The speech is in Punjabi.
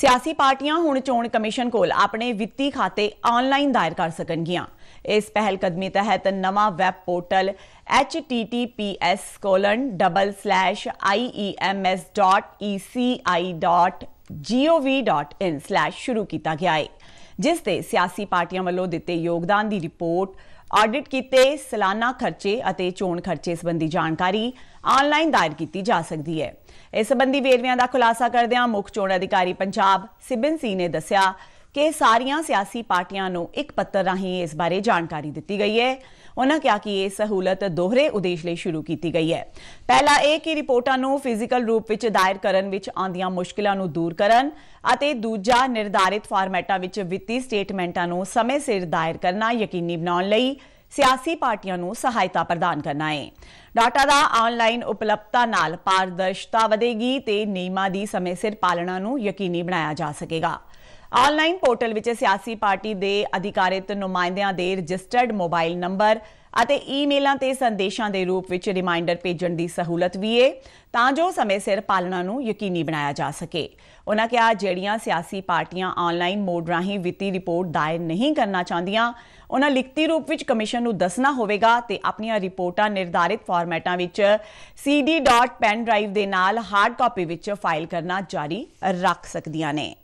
ਸਿਆਸੀ ਪਾਰਟੀਆਂ ਹੁਣ ਚੋਣ ਕਮਿਸ਼ਨ ਕੋਲ ਆਪਣੇ ਵਿੱਤੀ ਖਾਤੇ ਆਨਲਾਈਨ ਦਾਇਰ ਕਰ ਸਕਣਗੀਆਂ ਇਸ ਪਹਿਲ ਕਦਮੀ ਤਹਿਤ ਨਵਾਂ web portal https://iems.eci.gov.in/ e e ਸ਼ੁਰੂ ਕੀਤਾ ਗਿਆ ਹੈ ਜਿਸ ਤੇ ਸਿਆਸੀ ਪਾਰਟੀਆਂ ਵੱਲੋਂ ਦਿੱਤੇ ਯੋਗਦਾਨ ਦੀ ਰਿਪੋਰਟ ਆਡਿਟ ਕੀਤੇ ਸਾਲਾਨਾ ਖਰਚੇ ਅਤੇ ਚੋਣ ਖਰਚੇ ਸੰਬੰਧੀ ਜਾਣਕਾਰੀ ਆਨਲਾਈਨ ਦਾਇਰ ਕੀਤੀ ਜਾ ਸਕਦੀ ਹੈ ਇਸ ਸੰਬੰਧੀ ਵੇਰਵਿਆਂ ਦਾ ਖੁਲਾਸਾ ਕਰਦਿਆਂ ਮੁੱਖ ਚੋਣ ਅਧਿਕਾਰੀ ਪੰਜਾਬ ਸਿਬਨ ਸੀ ਨੇ ਦੱਸਿਆ ਕਿ ਸਾਰੀਆਂ ਸਿਆਸੀ ਪਾਰਟੀਆਂ ਨੂੰ ਇੱਕ ਪੱਤਰ ਰਾਹੀਂ ਇਸ ਬਾਰੇ ਜਾਣਕਾਰੀ ਦਿੱਤੀ ਗਈ ਹੈ ਉਹਨਾਂ ਕਿਹਾ ਕਿ ਇਹ ਸਹੂਲਤ ਦੋਹਰੇ ਉਦੇਸ਼ ਲਈ ਸ਼ੁਰੂ ਕੀਤੀ ਗਈ ਹੈ ਪਹਿਲਾ ਇਹ ਕਿ ਰਿਪੋਰਟਾਂ ਨੂੰ ਫਿਜ਼ੀਕਲ ਰੂਪ ਵਿੱਚ ਦਾਇਰ ਕਰਨ ਵਿੱਚ ਆਉਂਦੀਆਂ ਮੁਸ਼ਕਲਾਂ ਨੂੰ ਦੂਰ ਕਰਨ ਅਤੇ ਦੂਜਾ ਨਿਰਧਾਰਿਤ ਫਾਰਮੈਟਾਂ ਵਿੱਚ ਵਿੱਤੀ ਸਟੇਟਮੈਂਟਾਂ ਨੂੰ ਸਮੇਂ ਸਿਰ ਦਾਇਰ ਕਰਨਾ ਯਕੀਨੀ ਬਣਾਉਣ ਲਈ ਸਿਆਸੀ ਪਾਰਟੀਆਂ ਨੂੰ ਸਹਾਇਤਾ ਪ੍ਰਦਾਨ ਕਰਨਾ ਹੈ ਡਾਟਾ ਦਾ ਆਨਲਾਈਨ ਉਪਲਬਧਤਾ ਨਾਲ ਪਾਰਦਰਸ਼ਤਾ ਵਧੇਗੀ ਤੇ ਨਿਯਮਾਂ ਦੀ ਸਮੇਂ ਸਿਰ ਪਾਲਣਾ ਨੂੰ ਯਕੀਨੀ ਬਣਾਇਆ ਜਾ ਸਕੇਗਾ ਆਨਲਾਈਨ ਪੋਰਟਲ ਵਿੱਚ ਸਿਆਸੀ ਪਾਰਟੀ ਦੇ ਅਧਿਕਾਰਿਤ ਨੁਮਾਇੰਦਿਆਂ ਦੇ ਰਜਿਸਟਰਡ ਮੋਬਾਈਲ ਨੰਬਰ ਅਤੇ ਈਮੇਲਾਂ ਤੇ ਸੰਦੇਸ਼ਾਂ ਦੇ ਰੂਪ ਵਿੱਚ ਰਿਮਾਈਂਡਰ ਭੇਜਣ ਦੀ ਸਹੂਲਤ ਵੀ ਹੈ ਤਾਂ ਜੋ ਸਮੇਂ ਸਿਰ ਪਾਲਣਾ ਨੂੰ ਯਕੀਨੀ ਬਣਾਇਆ ਜਾ ਸਕੇ ਉਹਨਾਂ ਕਿਹਾ ਜਿਹੜੀਆਂ ਸਿਆਸੀ ਪਾਰਟੀਆਂ ਆਨਲਾਈਨ ਮੋਡ ਰਾਹੀਂ ਵਿੱਤੀ ਰਿਪੋਰਟ ਦਾਇਰ ਨਹੀਂ ਕਰਨਾ ਚਾਹੁੰਦੀਆਂ ਉਹਨਾਂ ਲਿਖਤੀ ਰੂਪ ਵਿੱਚ ਕਮਿਸ਼ਨ ਨੂੰ ਦੱਸਣਾ ਹੋਵੇਗਾ ਤੇ ਆਪਣੀਆਂ ਰਿਪੋਰਟਾਂ ਨਿਰਧਾਰਿਤ ਫਾਰਮੈਟਾਂ ਵਿੱਚ ਡਰਾਈਵ ਦੇ ਨਾਲ ਹਾਰਡ ਕਾਪੀ ਵਿੱਚ ਫਾਈਲ ਕਰਨਾ ਜਾਰੀ ਰੱਖ ਸਕਦੀਆਂ ਨੇ